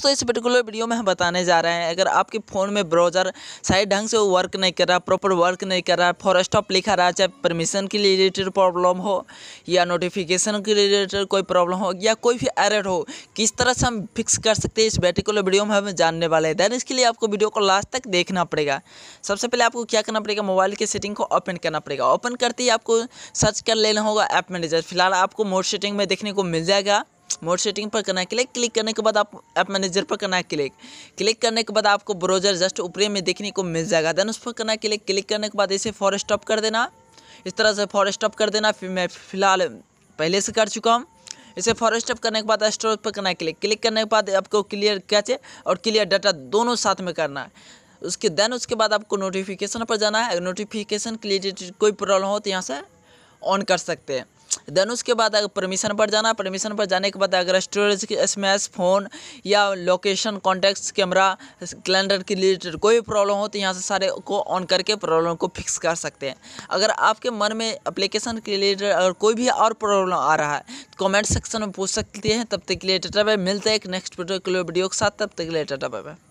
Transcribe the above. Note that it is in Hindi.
दोस्तों इस पर्टिकुलर वीडियो में हम बताने जा रहे हैं अगर आपके फ़ोन में ब्राउज़र सही ढंग से वर्क नहीं कर रहा प्रॉपर वर्क नहीं कर रहा फॉर स्टॉप लिखा रहा चाहे परमिशन के रिलेटेड प्रॉब्लम हो या नोटिफिकेशन के रिलेटेड कोई प्रॉब्लम हो या कोई भी एरर हो किस तरह से हम फिक्स कर सकते हैं इस पर्टिकुलर वीडियो में हम जानने वाले हैं दैन इसके लिए आपको वीडियो को लास्ट तक देखना पड़ेगा सबसे पहले आपको क्या करना पड़ेगा मोबाइल की सेटिंग को ओपन करना पड़ेगा ओपन करते ही आपको सर्च कर लेना होगा ऐप मैनेजर फिलहाल आपको मोड सेटिंग में देखने को मिल जाएगा मोड सेटिंग पर करना है क्लिक क्लिक करने के बाद आप ऐप मैनेजर पर करना है क्लिक क्लिक करने के बाद आपको ब्राउजर जस्ट ऊपरे में देखने को मिल जाएगा देन उस पर करना है क्लिक क्लिक करने के बाद इसे फॉर स्टॉप कर देना इस तरह से फॉर स्टॉप कर देना फिर मैं फिलहाल पहले से कर चुका हूँ इसे फॉर स्टॉप करने के बाद स्टोरेज पर करना है क्लिक क्लिक करने के बाद आपको क्लियर कैच और क्लियर डाटा दोनों साथ में करना है उसके देन उसके बाद आपको नोटिफिकेशन पर जाना है नोटिफिकेशन के लिए कोई प्रॉब्लम हो तो यहाँ से ऑन कर सकते हैं देन उसके बाद अगर परमिशन पर जाना परमिशन पर जाने के बाद अगर स्टोरेज की एस फ़ोन या लोकेशन कॉन्टैक्ट कैमरा कैलेंडर की रिलेटेड कोई भी प्रॉब्लम हो तो यहाँ से सारे को ऑन करके प्रॉब्लम को फिक्स कर सकते हैं अगर आपके मन में अप्लीकेशन के रिलेटेड अगर कोई भी और प्रॉब्लम आ रहा है तो कॉमेंट सेक्शन में पूछ सकते हैं तब तक के लिए टाटा मिलते हैं एक नेक्स्ट वीडियो के लिए वीडियो के साथ तब तक के लिए टाटा भाई